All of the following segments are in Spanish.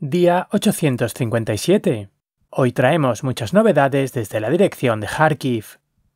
Día 857. Hoy traemos muchas novedades desde la dirección de Kharkiv.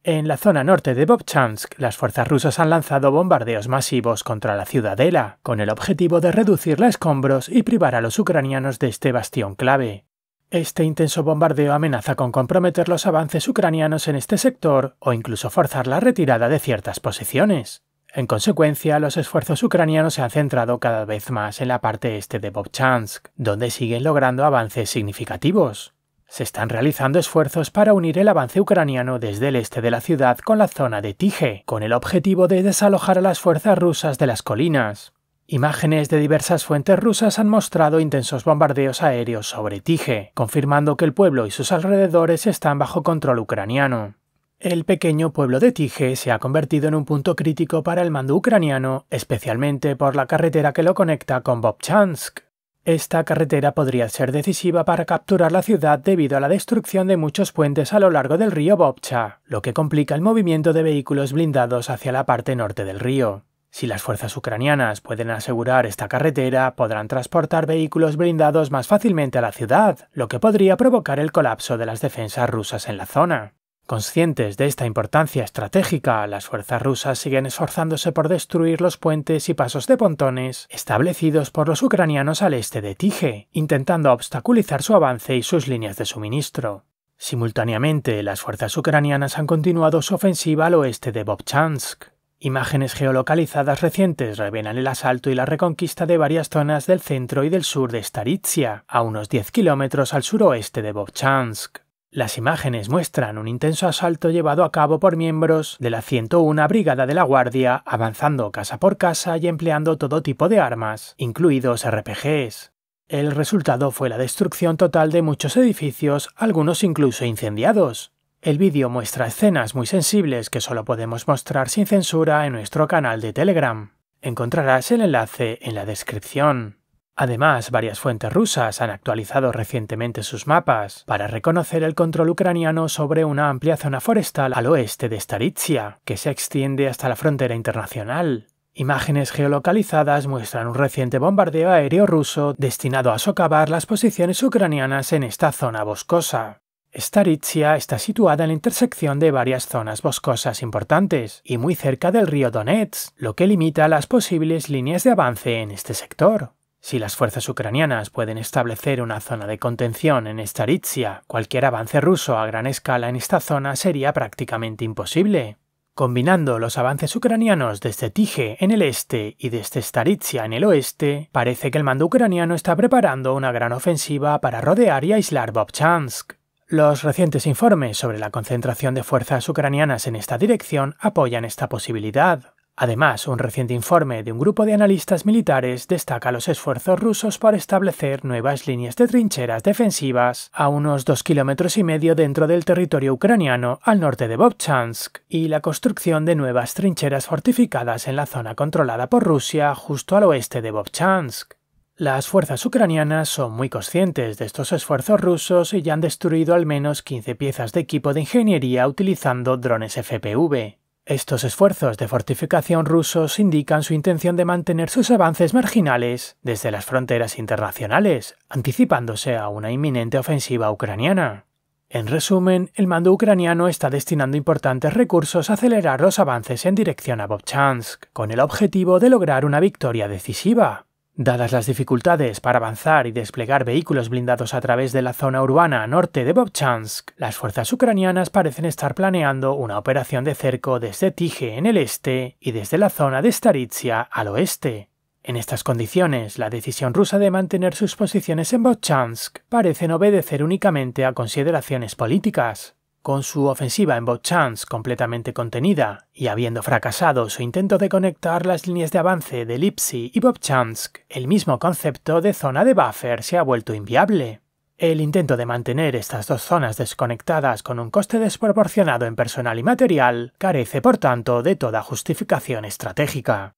En la zona norte de Bobchansk, las fuerzas rusas han lanzado bombardeos masivos contra la ciudadela, con el objetivo de reducir la escombros y privar a los ucranianos de este bastión clave. Este intenso bombardeo amenaza con comprometer los avances ucranianos en este sector o incluso forzar la retirada de ciertas posiciones. En consecuencia, los esfuerzos ucranianos se han centrado cada vez más en la parte este de Bobchansk, donde siguen logrando avances significativos. Se están realizando esfuerzos para unir el avance ucraniano desde el este de la ciudad con la zona de Tige, con el objetivo de desalojar a las fuerzas rusas de las colinas. Imágenes de diversas fuentes rusas han mostrado intensos bombardeos aéreos sobre Tige, confirmando que el pueblo y sus alrededores están bajo control ucraniano. El pequeño pueblo de Tige se ha convertido en un punto crítico para el mando ucraniano, especialmente por la carretera que lo conecta con Bobchansk. Esta carretera podría ser decisiva para capturar la ciudad debido a la destrucción de muchos puentes a lo largo del río Bobcha, lo que complica el movimiento de vehículos blindados hacia la parte norte del río. Si las fuerzas ucranianas pueden asegurar esta carretera, podrán transportar vehículos blindados más fácilmente a la ciudad, lo que podría provocar el colapso de las defensas rusas en la zona. Conscientes de esta importancia estratégica, las fuerzas rusas siguen esforzándose por destruir los puentes y pasos de pontones establecidos por los ucranianos al este de Tije, intentando obstaculizar su avance y sus líneas de suministro. Simultáneamente, las fuerzas ucranianas han continuado su ofensiva al oeste de Bobchansk. Imágenes geolocalizadas recientes revelan el asalto y la reconquista de varias zonas del centro y del sur de Staritsia, a unos 10 kilómetros al suroeste de Bobchansk. Las imágenes muestran un intenso asalto llevado a cabo por miembros de la 101 Brigada de la Guardia, avanzando casa por casa y empleando todo tipo de armas, incluidos RPGs. El resultado fue la destrucción total de muchos edificios, algunos incluso incendiados. El vídeo muestra escenas muy sensibles que solo podemos mostrar sin censura en nuestro canal de Telegram. Encontrarás el enlace en la descripción. Además, varias fuentes rusas han actualizado recientemente sus mapas para reconocer el control ucraniano sobre una amplia zona forestal al oeste de Staritsia, que se extiende hasta la frontera internacional. Imágenes geolocalizadas muestran un reciente bombardeo aéreo ruso destinado a socavar las posiciones ucranianas en esta zona boscosa. Staritsia está situada en la intersección de varias zonas boscosas importantes y muy cerca del río Donetsk, lo que limita las posibles líneas de avance en este sector. Si las fuerzas ucranianas pueden establecer una zona de contención en Staritsia, cualquier avance ruso a gran escala en esta zona sería prácticamente imposible. Combinando los avances ucranianos desde Tije, en el este y desde Staritsia en el oeste, parece que el mando ucraniano está preparando una gran ofensiva para rodear y aislar Bobchansk. Los recientes informes sobre la concentración de fuerzas ucranianas en esta dirección apoyan esta posibilidad. Además, un reciente informe de un grupo de analistas militares destaca los esfuerzos rusos para establecer nuevas líneas de trincheras defensivas a unos dos kilómetros y medio dentro del territorio ucraniano al norte de Bobchansk y la construcción de nuevas trincheras fortificadas en la zona controlada por Rusia justo al oeste de Bobchansk. Las fuerzas ucranianas son muy conscientes de estos esfuerzos rusos y ya han destruido al menos 15 piezas de equipo de ingeniería utilizando drones FPV. Estos esfuerzos de fortificación rusos indican su intención de mantener sus avances marginales desde las fronteras internacionales, anticipándose a una inminente ofensiva ucraniana. En resumen, el mando ucraniano está destinando importantes recursos a acelerar los avances en dirección a Bobchansk, con el objetivo de lograr una victoria decisiva. Dadas las dificultades para avanzar y desplegar vehículos blindados a través de la zona urbana norte de Bobchansk, las fuerzas ucranianas parecen estar planeando una operación de cerco desde Tige en el este y desde la zona de Staritsia al oeste. En estas condiciones, la decisión rusa de mantener sus posiciones en Bobchansk parecen obedecer únicamente a consideraciones políticas. Con su ofensiva en Bobchansk completamente contenida y habiendo fracasado su intento de conectar las líneas de avance de Lipsy y Bobchansk, el mismo concepto de zona de buffer se ha vuelto inviable. El intento de mantener estas dos zonas desconectadas con un coste desproporcionado en personal y material carece por tanto de toda justificación estratégica.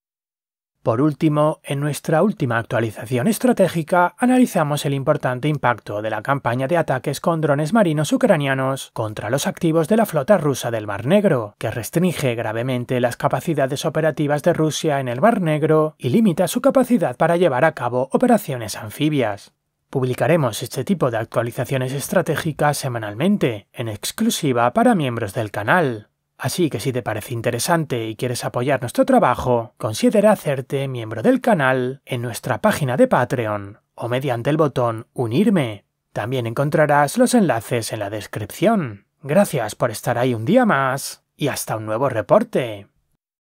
Por último, en nuestra última actualización estratégica analizamos el importante impacto de la campaña de ataques con drones marinos ucranianos contra los activos de la flota rusa del Mar Negro, que restringe gravemente las capacidades operativas de Rusia en el Mar Negro y limita su capacidad para llevar a cabo operaciones anfibias. Publicaremos este tipo de actualizaciones estratégicas semanalmente, en exclusiva para miembros del canal. Así que si te parece interesante y quieres apoyar nuestro trabajo, considera hacerte miembro del canal en nuestra página de Patreon o mediante el botón Unirme. También encontrarás los enlaces en la descripción. Gracias por estar ahí un día más y hasta un nuevo reporte.